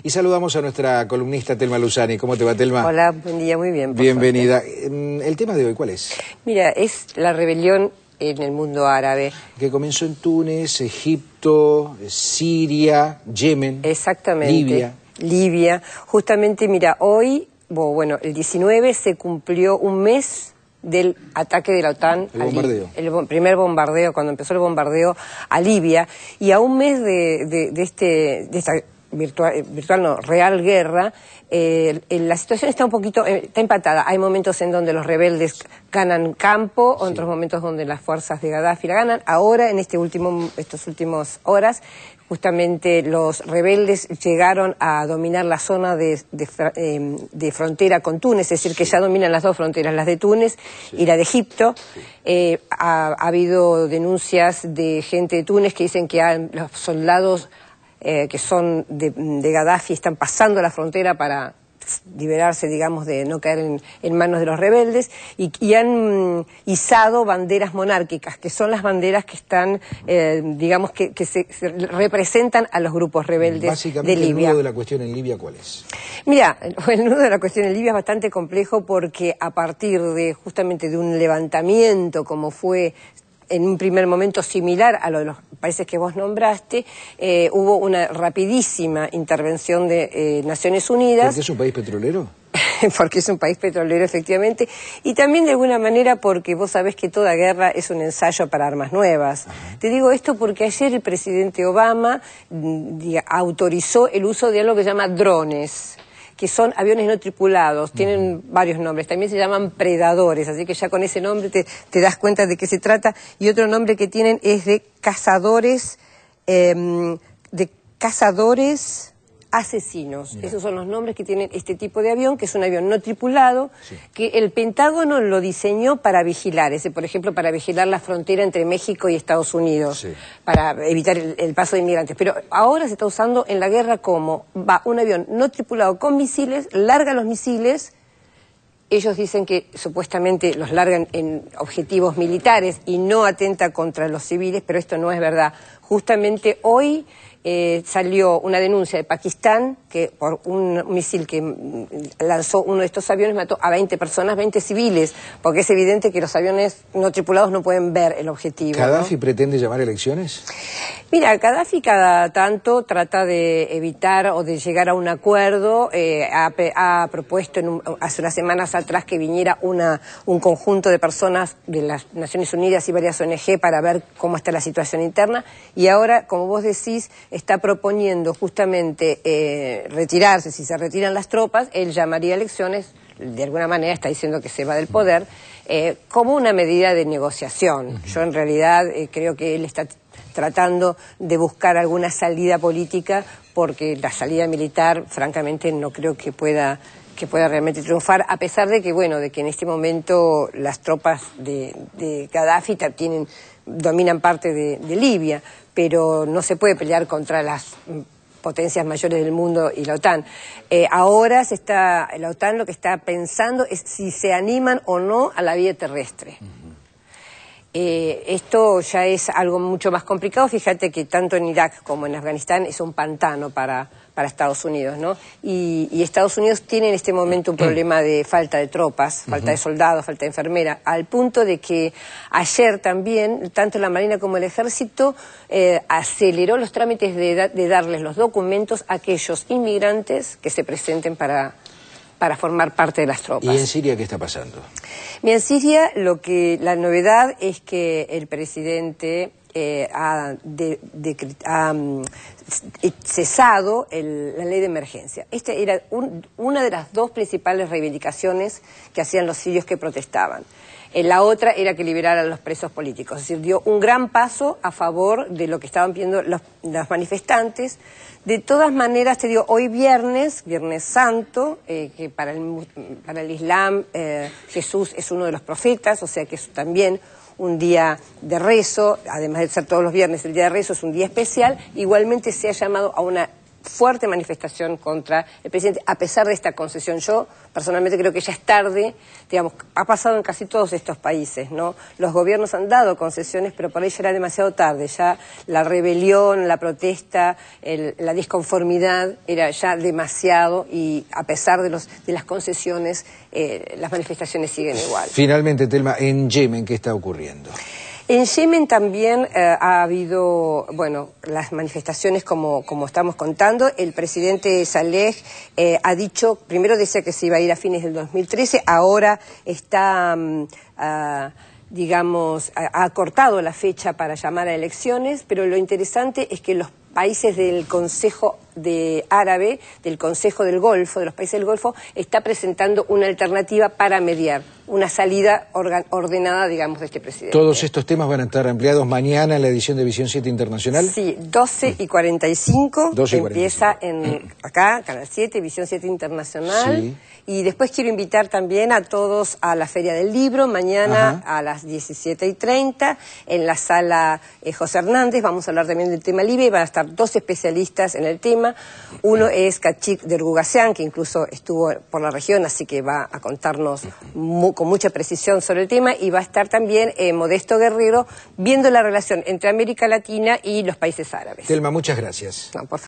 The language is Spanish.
Y saludamos a nuestra columnista Telma Luzani. ¿Cómo te va, Telma? Hola, buen día, muy bien. Bienvenida. Mm, el tema de hoy, ¿cuál es? Mira, es la rebelión en el mundo árabe. Que comenzó en Túnez, Egipto, Siria, Yemen. Exactamente. Libia. Libia. Justamente, mira, hoy, bueno, el 19 se cumplió un mes del ataque de la OTAN. El, bombardeo. el primer bombardeo, cuando empezó el bombardeo a Libia. Y a un mes de, este, de esta eh, virtual, no, real guerra, eh, la situación está un poquito, eh, está empatada. Hay momentos en donde los rebeldes ganan campo, otros momentos donde las fuerzas de Gaddafi la ganan. Ahora, en este último, estos últimos horas, justamente los rebeldes llegaron a dominar la zona de, de, em, frontera con Túnez, es decir, que ya dominan las dos fronteras, las de Túnez y la de Egipto. ha, habido denuncias de gente de Túnez que dicen que los soldados eh, que son de, de, Gaddafi están pasando la frontera para liberarse, digamos, de no caer en, manos de los rebeldes, y, han mm, izado banderas monárquicas, que son las banderas que están, eh, digamos, que, representan a los grupos rebeldes Básicamente, de Libia. ¿el nudo de la cuestión en Libia cuál es? Mira, el nudo de la cuestión en Libia es bastante complejo porque a partir de justamente de un levantamiento como fue en un primer momento similar a lo de los países que vos nombraste, eh, hubo una rapidísima intervención de eh, Naciones Unidas. ¿Porque es un país petrolero? porque es un país petrolero, efectivamente, y también de alguna manera porque vos sabés que toda guerra es un ensayo para armas nuevas. Te digo esto porque ayer el presidente Obama mm, autorizó el uso de algo que se llama drones que son aviones no tripulados, tienen varios nombres, también se llaman predadores, así que ya con ese nombre te, das cuenta de qué se trata, y otro nombre que tienen es de cazadores, em, de cazadores asesinos. Esos son los nombres que tiene este tipo de avión, que es un avión no tripulado, que el Pentágono lo diseñó para vigilar, ese, por ejemplo, para vigilar la frontera entre México y Estados Unidos, para evitar el, el, paso de inmigrantes. Pero ahora se está usando en la guerra como va un avión no tripulado con misiles, larga los misiles. Ellos dicen que supuestamente los largan en objetivos militares y no atenta contra los civiles, pero esto no es verdad. Justamente hoy eh, salió una denuncia de Pakistán que por un misil que mm, lanzó uno de estos aviones mató a 20 personas, 20 civiles, porque es evidente que los aviones no tripulados no pueden ver el objetivo. ¿Gaddafi pretende llamar elecciones? Mira, Gaddafi cada tanto trata de evitar o de llegar a un acuerdo. Eh, ha, propuesto hace unas semanas atrás que viniera una, un conjunto de personas de las Naciones Unidas y varias ONG para ver cómo está la situación interna. Y ahora, como vos decís, está proponiendo justamente eh, retirarse, si se retiran las tropas, él llamaría elecciones, de alguna manera está diciendo que se va del poder, eh, como una medida de negociación. Yo en realidad eh, creo que él está tratando de buscar alguna salida política porque la salida militar, francamente, no creo que pueda que pueda realmente triunfar, a pesar de que, bueno, de que en este momento las tropas de, de Gaddafi tienen dominan parte de, Libia, pero no se puede pelear contra las potencias mayores del mundo y la OTAN. Eh, ahora se está, la OTAN lo que está pensando es si se animan o no a la vía terrestre. Eh, esto ya es algo mucho más complicado. Fíjate que tanto en Irak como en Afganistán es un pantano para, para Estados Unidos, ¿no? Y, Estados Unidos tiene en este momento un mm. problema de falta de tropas, falta de soldados, falta de enfermeras, al punto de que ayer también, tanto la Marina como el Ejército, eh, aceleró los trámites de darles los documentos a aquellos inmigrantes que se presenten para para formar parte de las tropas. ¿Y en Siria qué está pasando? Bien, en Siria lo que la novedad es que el presidente eh, ha, mm, eh, cesado la ley de emergencia. Esta era una de las dos principales reivindicaciones que hacían los sirios que protestaban. Eh, la otra era que liberaran a los presos políticos. Es decir, dio un gran paso a favor de lo que estaban pidiendo los, manifestantes. De todas maneras, te digo, hoy viernes, Viernes Santo, que para el, para el Islam Jesús es uno de los profetas, o sea que es también un día de rezo, además de ser todos los viernes el día de rezo, es un día especial, igualmente se ha llamado a una fuerte manifestación contra el presidente, a pesar de esta concesión. Yo personalmente creo que ya es tarde, digamos, ha pasado en casi todos estos países, ¿no? Los gobiernos han dado concesiones, pero para ellos era demasiado tarde, ya la rebelión, la protesta, la disconformidad era ya demasiado y a pesar de, los, de las concesiones, eh, las manifestaciones siguen igual. Finalmente, Telma, en Yemen, ¿qué está ocurriendo? En Yemen también eh, ha habido, bueno, las manifestaciones como, estamos contando. El presidente Saleh eh, ha dicho, primero decía que se iba a ir a fines del 2013, ahora está... Mm, ah, digamos, ha acortado la fecha para llamar a elecciones, pero lo interesante es que los países del Consejo de Árabe, del Consejo del Golfo, de los países del Golfo, está presentando una alternativa para mediar una salida ordenada, digamos, de este presidente. Todos estos temas van a estar ampliados mañana en la edición de Visión 7 Internacional. Sí, 12 y 45. y Empieza en, acá, Canal 7, Visión 7 Internacional. Y después quiero invitar también a todos a la Feria del Libro, mañana a las 17 y 30, en la sala eh, José Hernández. Vamos a hablar también del tema Libre, y van a estar dos especialistas en el tema. Uno es Kachik Dergugasean, que incluso estuvo por la región, así que va a contarnos con mucha precisión sobre el tema y va a estar también eh, Modesto Guerrero viendo la relación entre América Latina y los países árabes. Telma, muchas gracias.